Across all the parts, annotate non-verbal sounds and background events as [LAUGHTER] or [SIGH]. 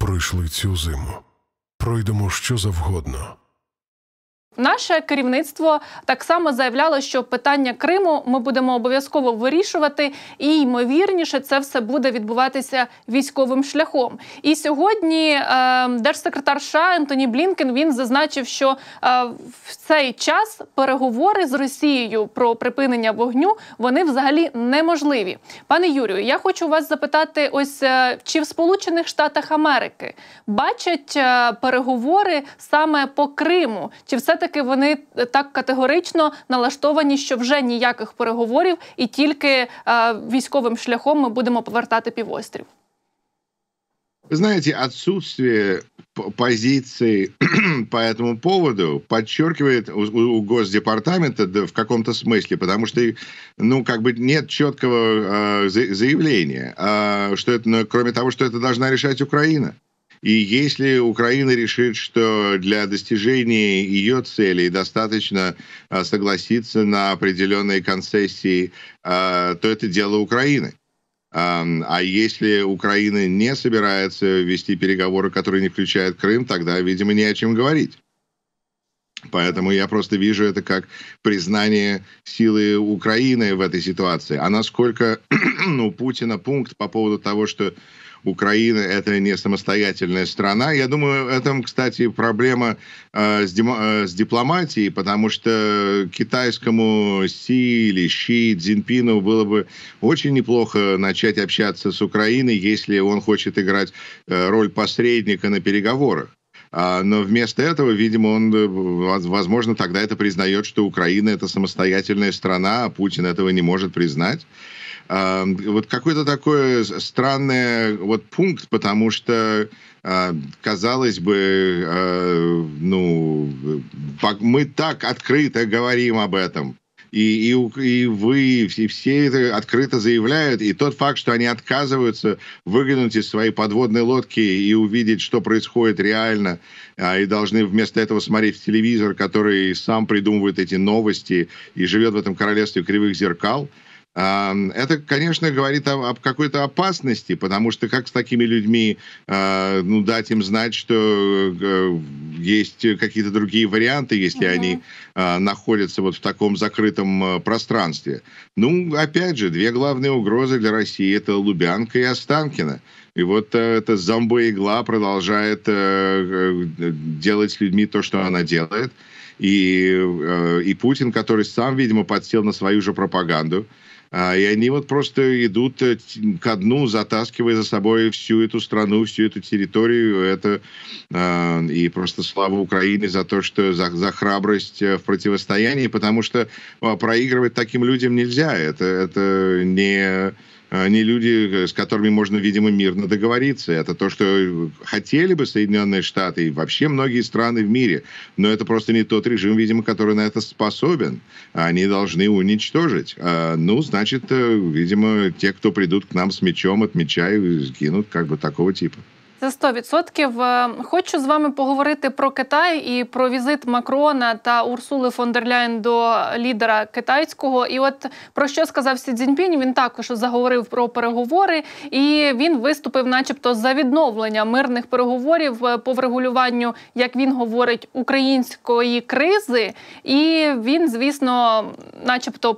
пройшли цю зиму, пройдемо що завгодно. Наше керівництво так само заявляло, що питання Криму ми будемо обов'язково вирішувати, і ймовірніше це все буде відбуватися військовим шляхом. І сьогодні е, держсекретар США Ентоні Блінкен він зазначив, що е, в цей час переговори з Росією про припинення вогню вони взагалі неможливі. Пане Юрію, я хочу вас запитати: ось е, чи в Сполучених Штатах Америки бачать е, переговори саме по Криму? Чи все все-таки вони е, так категорично налаштовані, що вже ніяких переговорів, і тільки е, військовим шляхом ми будемо повертати півострів. Вы знаете, отсутствие позиції [CLEARS THROAT] по этому поводу подчеркивает у, у Госдепартамента да, в каком-то смысле, потому что, ну, как бы нет четкого э, заявления, э, что это, ну, кроме того, что это должна решать Украина. И если Украина решит, что для достижения ее целей достаточно а, согласиться на определенные концессии, а, то это дело Украины. А если Украина не собирается вести переговоры, которые не включают Крым, тогда, видимо, не о чем говорить. Поэтому я просто вижу это как признание силы Украины в этой ситуации. А насколько [CLEARS THROAT] у ну, Путина пункт по поводу того, что Украина это не самостоятельная страна. Я думаю, этом, кстати, проблема э, с, дем, э, с дипломатией, потому что китайскому Си или Ши Цзиньпину было бы очень неплохо начать общаться с Украиной, если он хочет играть э, роль посредника на переговорах. А, но вместо этого, видимо, он, э, возможно, тогда это признает, что Украина это самостоятельная страна, а Путин этого не может признать. А, вот какой-то такой странный вот пункт, потому что а, казалось бы, э, ну, э, мы так открыто говорим об этом, и, и, и вы, и все это открыто заявляют, и тот факт, что они отказываются выглянуть из своей подводной лодки и увидеть, что происходит реально, а, и должны вместо этого смотреть в телевизор, который сам придумывает эти новости и живет в этом королевстве кривых зеркал – это, конечно, говорит об, об какой-то опасности, потому что как с такими людьми а, ну, дать им знать, что э, есть какие-то другие варианты, если mm-hmm. они а, находятся вот в таком закрытом э, пространстве. Ну, опять же, две главные угрозы для России – это Лубянка и Останкино. И вот э, эта зомбоигла продолжает делать с людьми то, что она делает. И, и Путин, который сам, видимо, подсел на свою же пропаганду, а, и они вот просто идут э, ко дну, затаскивая за собой всю эту страну, всю эту территорию. Это а, и просто слава Украине за то, что за, за храбрость э, в противостоянии, потому что а, проигрывать таким людям нельзя. Это, это не не люди, э, с которыми можно, видимо, мирно договориться. Это то, что хотели бы Соединенные Штаты и вообще многие страны в мире. Но это просто не тот режим, видимо, который на это способен. Они должны уничтожить. А, ну, значит, э, видимо, те, кто придут к нам с мечом, от меча и кинут как бы такого типа. За 100%. Е, хочу з вами поговорити про Китай і про візит Макрона та Урсули фон дер Ляйн до лідера китайського. І от про що сказав Сі Цзіньпінь, Він також заговорив про переговори, і він виступив, начебто, за відновлення мирних переговорів е, по врегулюванню, як він говорить, української кризи. І він, звісно, начебто,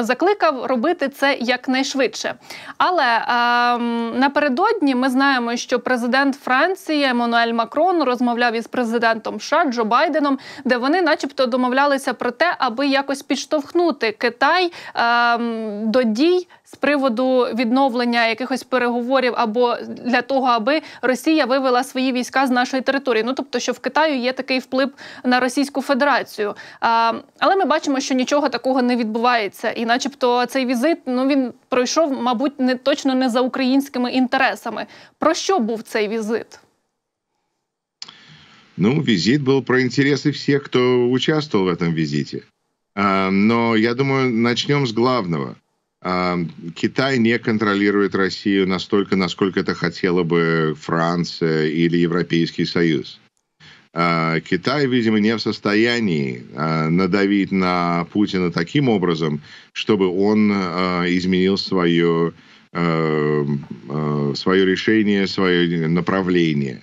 закликав робити це якнайшвидше. Але е напередодні ми знаємо, що президент президент Франції Еммануель Макрон розмовляв із президентом США Джо Байденом, де вони, начебто, домовлялися про те, аби якось підштовхнути Китай е, до дій з приводу відновлення якихось переговорів або для того, аби Росія вивела свої війська з нашої території. Ну тобто, що в Китаю є такий вплив на Російську Федерацію. А, Але ми бачимо, що нічого такого не відбувається, і, начебто, цей візит ну він пройшов, мабуть, не точно не за українськими інтересами. Про що був цей візит? Ну, візит був про інтереси всіх, хто участвував в этом візиті. Но я думаю, начнем с главного. Китай не контролирует Россию настолько, насколько это хотела бы Франция или Европейский Союз. А, Китай, видимо, не в состоянии а, надавить на Путина таким образом, чтобы он а, изменил свое, свое решение, свое направление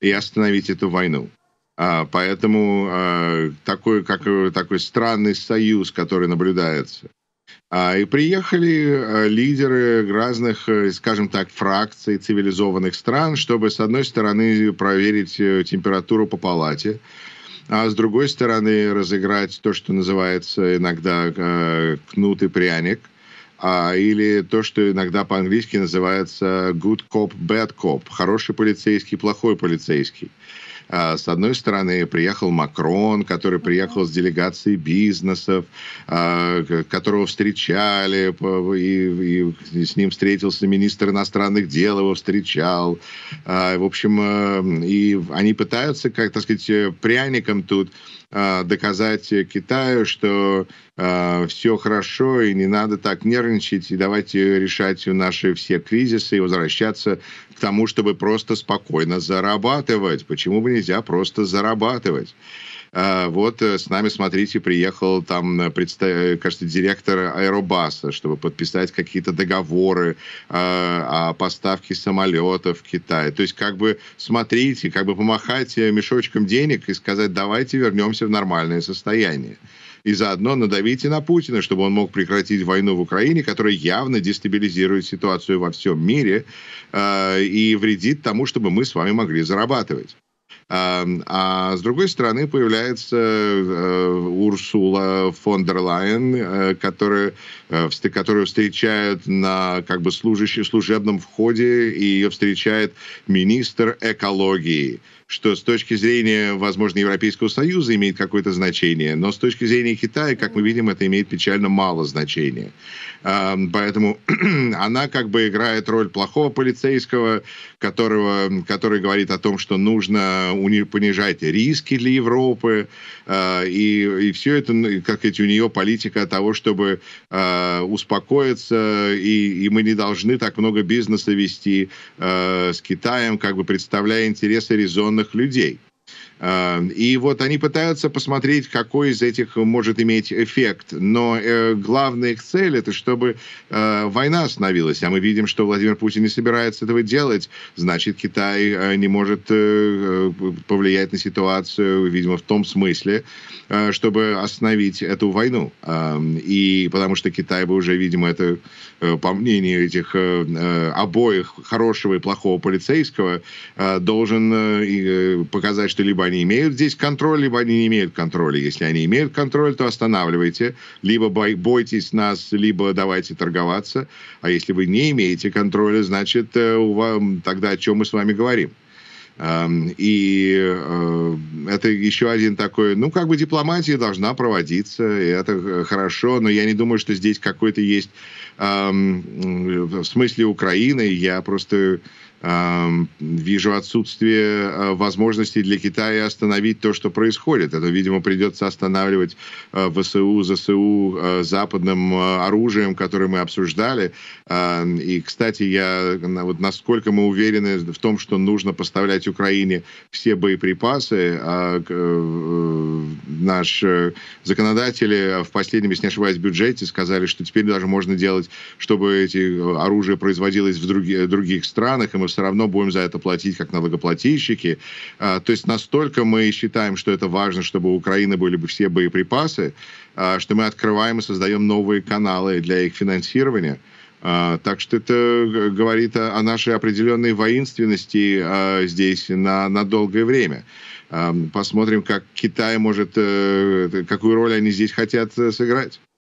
и остановить эту войну. Поэтому такой, как, такой странный союз, который наблюдается, а, и приехали э, лидеры разных, э, скажем так, фракций цивилизованных стран, чтобы, с одной стороны, проверить э, температуру по палате, а с другой стороны, разыграть то, что называется иногда кнут и пряник, а, или то, что иногда по-английски называется good cop, bad cop, хороший полицейский, плохой полицейский. А, с одной стороны, приехал Макрон, который приехал с делегацией бизнесов, а, которого встречали, и, и с ним встретился министр иностранных дел, его встречал. А, в общем, э, и они пытаются, как, так сказать, э, пряником тут Э, доказать э, Китаю, что э, все хорошо и не надо так нервничать, и давайте решать наши все кризисы и возвращаться к тому, чтобы просто спокойно зарабатывать. Почему бы нельзя просто зарабатывать? А, вот э, с нами, смотрите, приехал там, э, э, кажется, директор Аэробаса, чтобы подписать какие-то договоры а, о поставке самолетов в Китай. То есть как бы смотрите, как бы помахать мешочком денег и сказать, давайте вернемся в нормальное состояние и заодно надавите на Путина, чтобы он мог прекратить войну в Украине, которая явно дестабилизирует ситуацию во всем мире э, и вредит тому, чтобы мы с вами могли зарабатывать. Эм, а с другой стороны появляется э, Урсула фон дер Лайен, э, которую, э, которую встречают на как бы служащей служебном входе, и ее встречает министр экологии что с точки зрения, возможно, Европейского Союза имеет какое-то значение, но с точки зрения Китая, как мы видим, это имеет печально мало значения. Поэтому [CLEARS THROAT] она как бы играет роль плохого полицейского, которого, который говорит о том, что нужно понижать риски для Европы, а, и, и все это, ну, как эти у нее политика того, чтобы а, успокоиться, и, и мы не должны так много бизнеса вести а, с Китаем, как бы представляя интересы резонно военных людей. Эм, и вот они пытаются посмотреть, какой из этих может иметь эффект. Но э, главная их цель это чтобы э, война остановилась. А мы видим, что Владимир Путин не собирается этого делать. Значит, Китай э, не может повлиять на ситуацию, видимо, в том смысле, чтобы остановить эту войну. Эм, и потому что Китай бы уже, видимо, это по мнению этих обоих хорошего и плохого полицейского, должен показать, что либо они имеют здесь контроль, либо они не имеют контроля. Если они имеют контроль, то останавливайте. Либо бойтесь нас, либо давайте торговаться. А если вы не имеете контроля, значит, э, у вас тогда о чем мы с вами говорим? Эм, и э, это еще один такой, ну, как бы дипломатия должна проводиться, и это э, хорошо, но я не думаю, что здесь какой-то есть эм, в смысле Украины. Я просто Эм, вижу отсутствие э, возможностей для Китая остановить то, что происходит. Это, видимо, придется останавливать э, ВСУ, ЗСУ э, западным оружием, которое мы обсуждали. Эм, и, кстати, я вот насколько мы уверены в том, что нужно поставлять Украине все боеприпасы, а, наш законодатели в последнем, если не ошибаюсь, бюджете сказали, что теперь даже можно делать, чтобы эти оружие производилось в други, других странах, и мы все равно будем за это платить как налогоплательщики. А, то есть настолько мы считаем, что это важно, чтобы у Украины были бы все боеприпасы, а, что мы открываем и создаем новые каналы для их финансирования. А, так что это говорит о нашей определенной воинственности здесь на, на долгое время. Посмотрим, как Китай может, э, какую роль они здесь хотят э, сыграть.